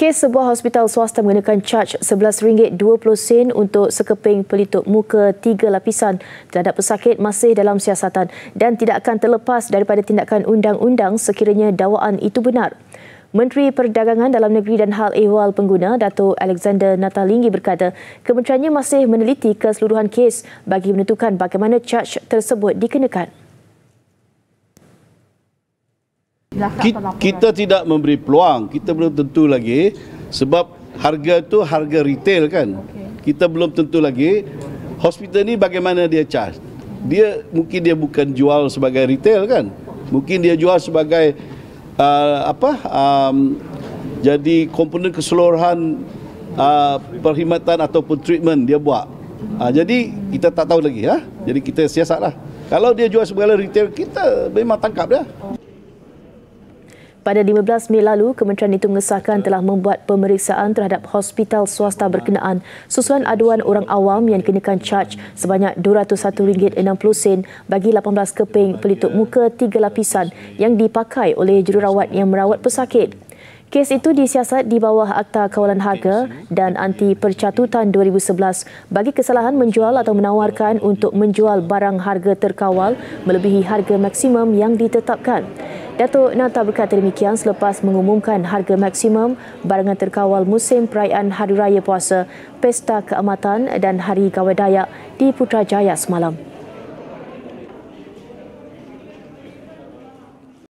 Kes sebuah hospital swasta mengenakan caj RM11.20 untuk sekeping pelitup muka tiga lapisan terhadap pesakit masih dalam siasatan dan tidak akan terlepas daripada tindakan undang-undang sekiranya dakwaan itu benar. Menteri Perdagangan Dalam Negeri dan Hal Ehwal Pengguna Datuk Alexander Natalinggi berkata, kementeriannya masih meneliti keseluruhan kes bagi menentukan bagaimana charge tersebut dikenakan. kita, kita tidak memberi peluang kita belum tentu lagi sebab harga tu harga retail kan okay. kita belum tentu lagi hospital ni bagaimana dia charge dia mungkin dia bukan jual sebagai retail kan mungkin dia jual sebagai uh, apa um, jadi komponen keseluruhan uh, perkhidmatan ataupun treatment dia buat uh, jadi kita tak tahu lagi ya jadi kita siasatlah kalau dia jual sebagai retail kita memang tangkap dia pada 15 Mei lalu, kementerian itu mengesahkan telah membuat pemeriksaan terhadap hospital swasta berkenaan susulan aduan orang awam yang dikenakan charge sebanyak RM201.60 bagi 18 keping pelitup muka tiga lapisan yang dipakai oleh jururawat yang merawat pesakit. Kes itu disiasat di bawah Akta Kawalan Harga dan Anti Percatutan 2011 bagi kesalahan menjual atau menawarkan untuk menjual barang harga terkawal melebihi harga maksimum yang ditetapkan. Datuk Nata berkata demikian selepas mengumumkan harga maksimum barangan terkawal musim perayaan Hari Raya Puasa, Pesta Keamatan dan Hari Gawai Dayak di Putrajaya semalam.